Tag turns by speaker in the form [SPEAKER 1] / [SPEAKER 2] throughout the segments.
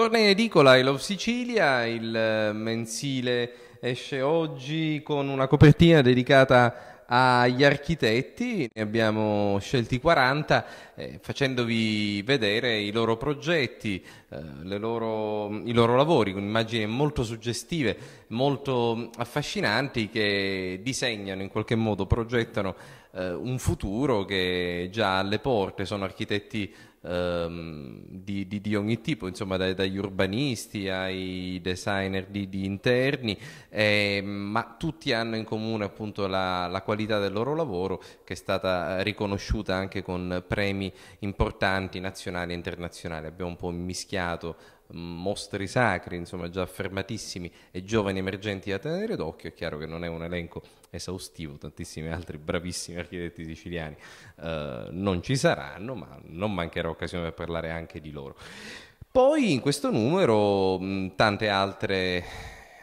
[SPEAKER 1] Torna in edicola I Love Sicilia, il eh, mensile esce oggi con una copertina dedicata agli architetti, ne abbiamo scelti 40 eh, facendovi vedere i loro progetti, eh, loro, i loro lavori con immagini molto suggestive, molto affascinanti che disegnano in qualche modo, progettano eh, un futuro che già alle porte sono architetti ehm, di, di, di, ogni tipo, insomma dai, dagli urbanisti ai designer di, di interni, eh, ma tutti hanno in comune appunto la, la, qualità del loro lavoro che è stata riconosciuta anche con premi importanti nazionali e internazionali. Abbiamo un po' mischiato mostri sacri, insomma già affermatissimi e giovani emergenti da tenere d'occhio, è chiaro che non è un elenco esaustivo, tantissimi altri bravissimi architetti siciliani eh, non ci saranno, ma non mancherà occasione per parlare anche di loro. Poi in questo numero mh, tante altre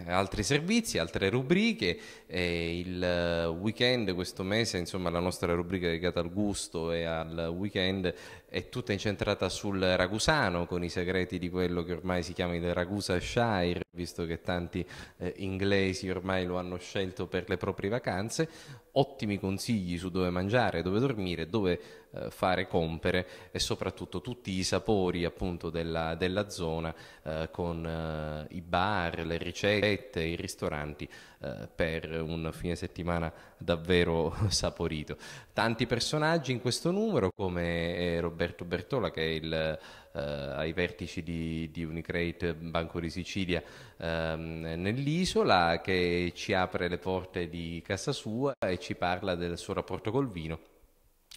[SPEAKER 1] altri servizi, altre rubriche. Eh, il weekend, questo mese, insomma, la nostra rubrica legata al gusto e al weekend è tutta incentrata sul ragusano con i segreti di quello che ormai si chiama il Ragusa Shire visto che tanti eh, inglesi ormai lo hanno scelto per le proprie vacanze, ottimi consigli su dove mangiare, dove dormire, dove eh, fare compere e soprattutto tutti i sapori appunto della, della zona eh, con eh, i bar, le ricette, i ristoranti eh, per un fine settimana davvero saporito. Tanti personaggi in questo numero come eh, Roberto Bertola che è il, ai vertici di, di Unicredit Banco di Sicilia ehm, nell'isola che ci apre le porte di casa sua e ci parla del suo rapporto col vino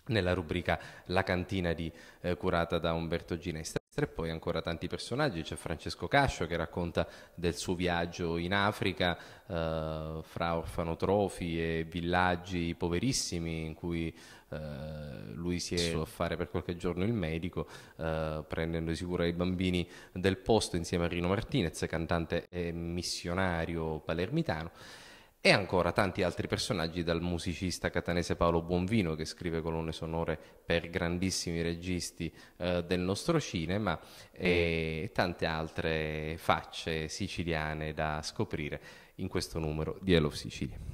[SPEAKER 1] nella rubrica La cantina di, eh, curata da Umberto Ginestra. E poi ancora tanti personaggi, c'è Francesco Cascio che racconta del suo viaggio in Africa eh, fra orfanotrofi e villaggi poverissimi in cui eh, lui si è a fare per qualche giorno il medico, eh, prendendosi cura dei bambini del posto insieme a Rino Martinez, cantante e missionario palermitano e ancora tanti altri personaggi dal musicista catanese Paolo Buonvino che scrive colonne sonore per grandissimi registi eh, del nostro cinema
[SPEAKER 2] e
[SPEAKER 1] mm. tante altre facce siciliane da scoprire in questo numero di Hello Sicilia.